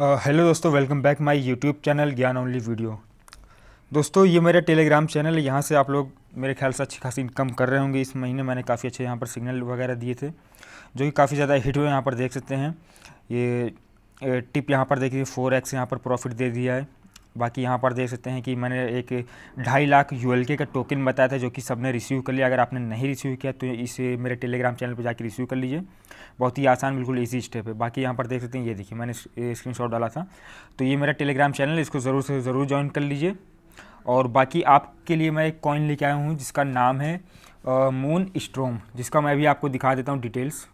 hello दोस्तों welcome back my YouTube channel Gyan only video दोस्तों ये मेरा टेलीग्राम चैनल है यहाँ से आप लोग मेरे ख्याल से अच्छी खासी इनकम कर रहे होंगे इस महीने मैंने काफ़ी अच्छे यहाँ पर सिग्नल वगैरह दिए थे जो कि काफ़ी ज़्यादा हिट हुए यहाँ पर देख सकते हैं ये टिप यहाँ पर देखिए फोर एक्स यहाँ पर प्रॉफिट दे दिया है बाकी यहाँ पर देख सकते हैं कि मैंने एक ढाई लाख यू का टोकन बताया था जो कि सबने रिसीव कर लिया अगर आपने नहीं रिसीव किया तो इस मेरे टेलीग्राम चैनल पर जाकर रिसीव कर लीजिए बहुत ही आसान बिल्कुल ईजी स्टेप है बाकी यहाँ पर देख सकते हैं ये देखिए मैंने स्क्रीन डाला था तो ये मेरा टेलीग्राम चैनल है इसको ज़रूर से ज़रूर ज्वाइन कर लीजिए और बाकी आपके लिए मैं एक कॉइन लेके आया हूँ जिसका नाम है मून स्ट्रोम जिसका मैं भी आपको दिखा देता हूँ डिटेल्स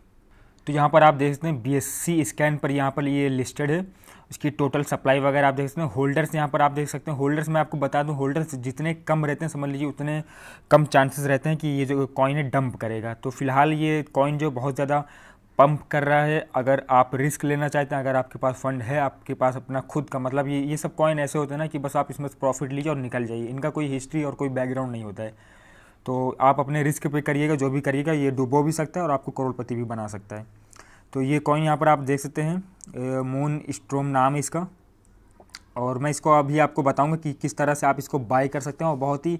तो यहाँ पर आप देख सकते हैं बी एस सी स्कैन पर यहाँ पर ये लिस्टेड है इसकी टोटल सप्लाई वगैरह आप देख सकते हैं होल्डर्स यहाँ पर आप देख सकते हैं होल्डर्स मैं आपको बता दूँ होल्डर्स जितने कम रहते हैं समझ लीजिए उतने कम चांसेस रहते हैं कि ये जो कॉइन है डंप करेगा तो फिलहाल ये कॉइन जो बहुत ज़्यादा पंप कर रहा है अगर आप रिस्क लेना चाहते हैं अगर आपके पास फंड है आपके पास अपना खुद का मतलब ये ये सब कॉइन ऐसे होते हैं ना कि बस आप इसमें प्रॉफिट लीजिए और निकल जाइए इनका कोई हिस्ट्री और कोई बैकग्राउंड नहीं होता है तो आप अपने रिस्क पे करिएगा जो भी करिएगा ये डुबो भी सकता है और आपको करोड़पति भी बना सकता है तो ये कॉइन यहाँ पर आप देख सकते हैं मून स्ट्रोम नाम है इसका और मैं इसको अभी आपको बताऊंगा कि किस तरह से आप इसको बाय कर सकते हैं और बहुत ही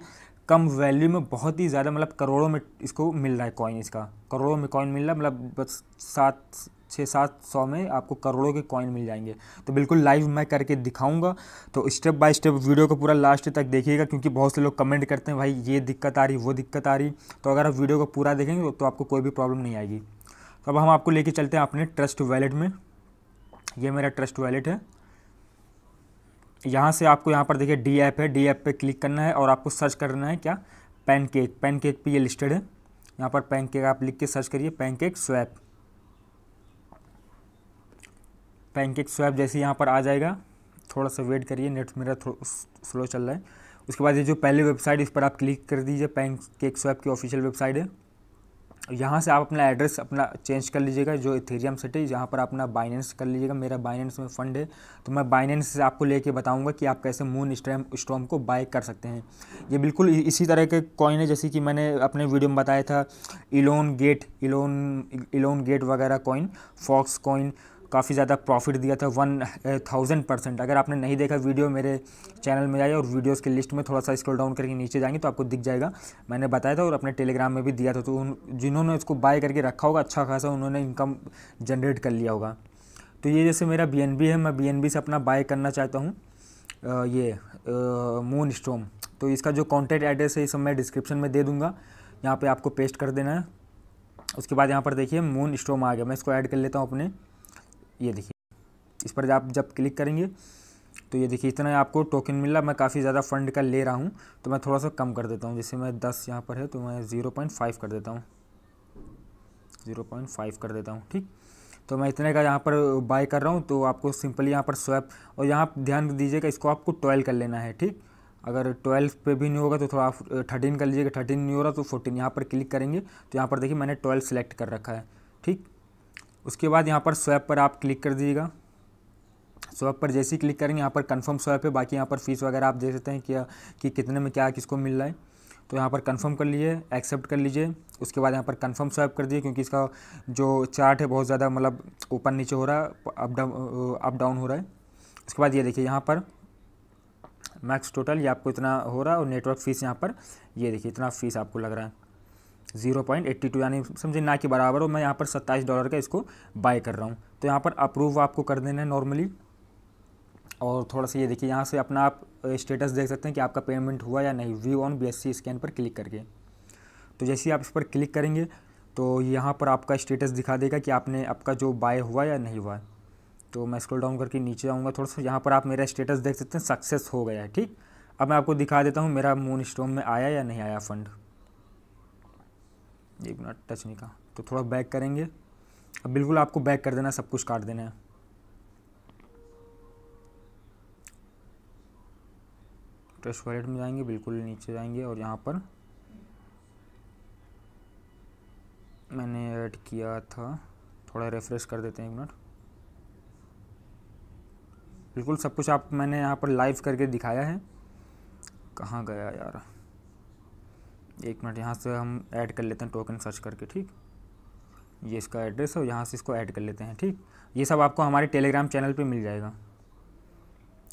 कम वैल्यू में बहुत ही ज़्यादा मतलब करोड़ों में इसको मिल रहा है कॉइन इसका करोड़ों में कॉइन मिल रहा है मतलब बस सात छः सात सौ में आपको करोड़ों के कॉइन मिल जाएंगे तो बिल्कुल लाइव मैं करके दिखाऊंगा तो स्टेप बाय स्टेप वीडियो को पूरा लास्ट तक देखिएगा क्योंकि बहुत से लोग कमेंट करते हैं भाई ये दिक्कत आ रही वो दिक्कत आ रही तो अगर आप वीडियो को पूरा देखेंगे तो आपको कोई भी प्रॉब्लम नहीं आएगी तो अब हम आपको लेके चलते हैं अपने ट्रस्ट वैलेट में ये मेरा ट्रस्ट वैलेट है यहाँ से आपको यहाँ पर देखिए डी ऐप है डी ऐप पे क्लिक करना है और आपको सर्च करना है क्या पैनकेक पैनकेक पे पर ये लिस्टेड है यहाँ पर पैनकेक आप लिख के सर्च करिए पैनकेक स्वैप पैनकेक स्वैप जैसे यहाँ पर आ जाएगा थोड़ा सा वेट करिए नेट मेरा स्लो चल रहा है उसके बाद ये जो पहली वेबसाइट इस पर आप क्लिक कर दीजिए पैनकेक स्वैप की ऑफिशियल वेबसाइट है यहाँ से आप अपना एड्रेस अपना चेंज कर लीजिएगा जो इथेरियम सेट है यहाँ पर अपना बाइनेंस कर लीजिएगा मेरा बाइनेंस में फंड है तो मैं बाइनेंस से आपको लेके बताऊंगा कि आप कैसे मून स्टॉम स्टॉम को बाय कर सकते हैं ये बिल्कुल इसी तरह के कॉइन है जैसे कि मैंने अपने वीडियो में बताया था Elon gate Elon Elon gate वगैरह कॉइन फॉक्स कॉइन काफ़ी ज़्यादा प्रॉफिट दिया था वन थाउजेंड परसेंट अगर आपने नहीं देखा वीडियो मेरे चैनल में जाइए और वीडियोस की लिस्ट में थोड़ा सा स्क्रॉल डाउन करके नीचे जाएंगे तो आपको दिख जाएगा मैंने बताया था और अपने टेलीग्राम में भी दिया था तो उन जिन्होंने इसको बाय करके रखा होगा अच्छा खासा उन्होंने इनकम जनरेट कर लिया होगा तो ये जैसे मेरा बी है मैं बी से अपना बाय करना चाहता हूँ ये मून स्टोम तो इसका जो कॉन्टैक्ट एड्रेस है ये सब मैं डिस्क्रिप्शन में दे दूँगा यहाँ पर आपको पेस्ट कर देना है उसके बाद यहाँ पर देखिए मून स्टोम आ गया मैं इसको ऐड कर लेता हूँ अपने ये देखिए इस पर आप जब क्लिक करेंगे तो ये देखिए इतना आपको टोकन मिल रहा मैं काफ़ी ज़्यादा फ़ंड का ले रहा हूँ तो मैं थोड़ा सा कम कर देता हूँ जैसे मैं दस यहाँ पर है तो मैं ज़ीरो पॉइंट फाइव कर देता हूँ ज़ीरो पॉइंट फाइव कर देता हूँ ठीक तो मैं इतने का यहाँ पर बाय कर रहा हूँ तो आपको सिंपली यहाँ पर स्वैप और यहाँ ध्यान दीजिएगा इसको आपको ट्वेल्व कर लेना है ठीक अगर ट्वेल्व पे भी नहीं होगा तो थोड़ा आप थर्टीन कर लीजिएगा थर्टीन नहीं हो रहा तो फोर्टीन यहाँ पर क्लिक करेंगे तो यहाँ पर देखिए मैंने ट्वेल्व सेलेक्ट कर रखा है ठीक उसके बाद यहाँ पर स्वैप पर आप क्लिक कर दीजिएगा स्वैप पर जैसे ही क्लिक करेंगे यहाँ पर कंफर्म स्वैप है बाकी यहाँ पर फीस वगैरह आप देख सकते हैं कि, कि कितने में क्या किसको मिल रहा है तो यहाँ पर कंफर्म कर लीजिए एक्सेप्ट कर लीजिए उसके बाद यहाँ पर कंफर्म स्वैप कर दिए क्योंकि इसका जो चार्ट है बहुत ज़्यादा मतलब ऊपर नीचे हो रहा है अप डाउन अप डाउन हो रहा है उसके बाद ये देखिए यहाँ पर मैक्स टोटल ये आपको इतना हो रहा है और नेटवर्क फ़ीस यहाँ पर ये देखिए इतना फ़ीस आपको लग रहा है जीरो पॉइंट एट्टी टू यानी समझे ना के बराबर हो मैं यहाँ पर सत्ताईस डॉलर का इसको बाय कर रहा हूँ तो यहाँ पर अप्रूव आपको कर देना है नॉर्मली और थोड़ा सा ये देखिए यहाँ से अपना आप स्टेटस देख सकते हैं कि आपका पेमेंट हुआ या नहीं व्यू ऑन बी स्कैन पर क्लिक करके तो जैसे ही आप इस पर क्लिक करेंगे तो यहाँ पर आपका स्टेटस दिखा देगा कि आपने आपका जो बाय हुआ या नहीं हुआ तो मैं स्क्रॉल डाउन करके नीचे आऊँगा थोड़ा सा यहाँ पर आप मेरा स्टेटस देख सकते हैं सक्सेस हो गया है ठीक अब मैं आपको दिखा देता हूँ मेरा मून स्टोम में आया या नहीं आया फ़ंड एक मिनट टच नहीं कहा तो थोड़ा बैक करेंगे अब बिल्कुल आपको बैक कर देना सब कुछ काट देना है टच वॉलेट में जाएंगे बिल्कुल नीचे जाएंगे और यहाँ पर मैंने ऐड किया था थोड़ा रेफ्रेश कर देते हैं एक मिनट बिल्कुल सब कुछ आप मैंने यहाँ पर लाइव करके दिखाया है कहाँ गया यार एक मिनट यहाँ से हम ऐड कर लेते हैं टोकन सर्च करके ठीक ये इसका एड्रेस है यहाँ से इसको ऐड कर लेते हैं ठीक ये सब आपको हमारे टेलीग्राम चैनल पे मिल जाएगा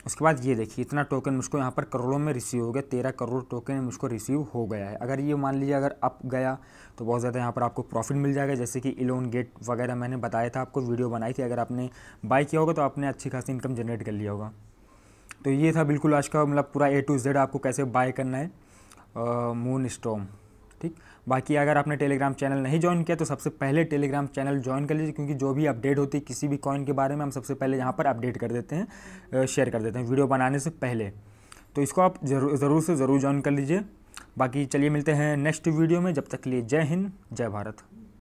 उसके बाद ये देखिए इतना टोकन मुझको यहाँ पर करोड़ों में रिसीव हो गया तेरह करोड़ टोकन मुझको रिसीव हो गया है अगर ये मान लीजिए अगर अप गया तो बहुत ज़्यादा यहाँ पर आपको प्रॉफिट मिल जाएगा जैसे कि इलोन गेट वगैरह मैंने बताया था आपको वीडियो बनाई थी अगर आपने बाई किया होगा तो आपने अच्छी खासी इनकम जनरेट कर लिया होगा तो ये था बिल्कुल आज का मतलब पूरा ए टू जेड आपको कैसे बाय करना है मून स्टोम ठीक बाकी अगर आपने टेलीग्राम चैनल नहीं ज्वाइन किया तो सबसे पहले टेलीग्राम चैनल ज्वाइन कर लीजिए क्योंकि जो भी अपडेट होती है किसी भी कॉइन के बारे में हम सबसे पहले यहाँ पर अपडेट कर देते हैं शेयर कर देते हैं वीडियो बनाने से पहले तो इसको आप ज़रूर ज़रूर से ज़रूर ज्वाइन कर लीजिए बाकी चलिए मिलते हैं नेक्स्ट वीडियो में जब तक के लिए जय हिंद जय भारत